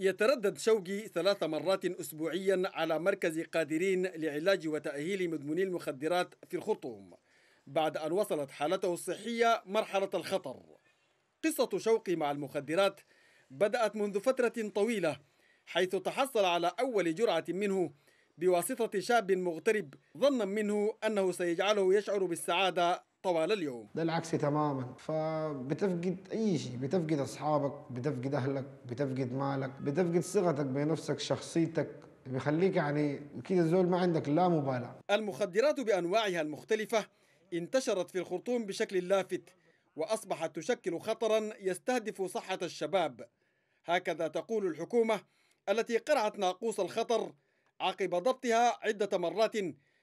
يتردد شوقي ثلاث مرات أسبوعيا على مركز قادرين لعلاج وتأهيل مدمني المخدرات في الخرطوم بعد أن وصلت حالته الصحية مرحلة الخطر قصة شوقي مع المخدرات بدأت منذ فترة طويلة حيث تحصل على أول جرعة منه بواسطة شاب مغترب ظنا منه أنه سيجعله يشعر بالسعادة طوال اليوم بالعكس تماما فبتفقد اي شيء بتفقد اصحابك بتفقد اهلك بتفقد مالك بتفقد ثقتك بنفسك شخصيتك بيخليك يعني كده زول ما عندك لا مبالاه المخدرات بانواعها المختلفه انتشرت في الخرطوم بشكل لافت واصبحت تشكل خطرا يستهدف صحه الشباب هكذا تقول الحكومه التي قرعت ناقوس الخطر عقب ضبطها عده مرات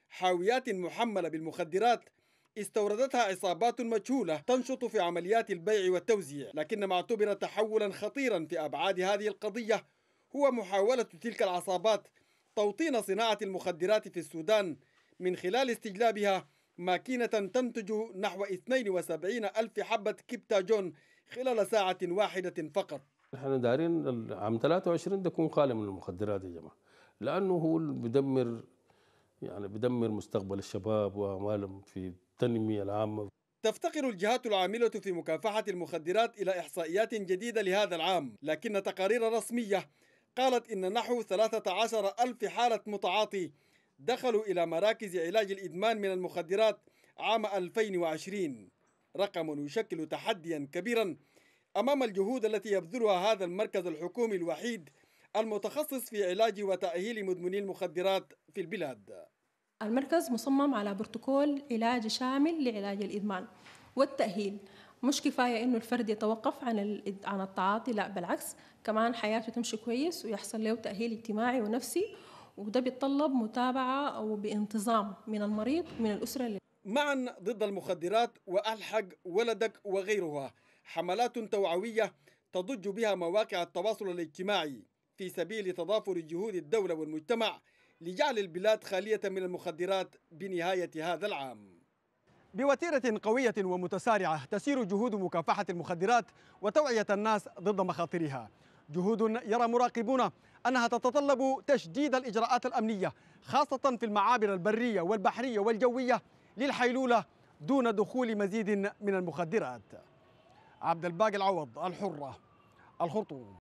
حاويات محمله بالمخدرات استوردتها عصابات مجهولة تنشط في عمليات البيع والتوزيع لكن ما اعتبر تحولا خطيرا في أبعاد هذه القضية هو محاولة تلك العصابات توطين صناعة المخدرات في السودان من خلال استجلابها ماكينة تنتج نحو 72 ألف حبة كبتاجون خلال ساعة واحدة فقط احنا دارين عام 23 ده يكون خالي من المخدرات يا جماعة لأنه هو بدمر يعني بدمر مستقبل الشباب وأموالهم في التنمية العامة تفتقر الجهات العاملة في مكافحة المخدرات إلى إحصائيات جديدة لهذا العام لكن تقارير رسمية قالت إن نحو 13 ألف حالة متعاطي دخلوا إلى مراكز علاج الإدمان من المخدرات عام 2020 رقم يشكل تحديا كبيرا أمام الجهود التي يبذلها هذا المركز الحكومي الوحيد المتخصص في علاج وتأهيل مدمني المخدرات في البلاد المركز مصمم على بروتوكول علاج شامل لعلاج الإدمان والتأهيل مش كفاية إنه الفرد يتوقف عن عن التعاطي لا بالعكس كمان حياته تمشي كويس ويحصل له تأهيل اجتماعي ونفسي وده بيتطلب متابعة أو بانتظام من المريض من الأسرة اللي معا ضد المخدرات وألحق ولدك وغيرها حملات توعوية تضج بها مواقع التواصل الاجتماعي في سبيل تضافر جهود الدولة والمجتمع لجعل البلاد خالية من المخدرات بنهاية هذا العام بوتيرة قوية ومتسارعة تسير جهود مكافحة المخدرات وتوعية الناس ضد مخاطرها جهود يرى مراقبون أنها تتطلب تشديد الإجراءات الأمنية خاصة في المعابر البرية والبحرية والجوية للحيلولة دون دخول مزيد من المخدرات عبد الباقي العوض الحرة الخرطوم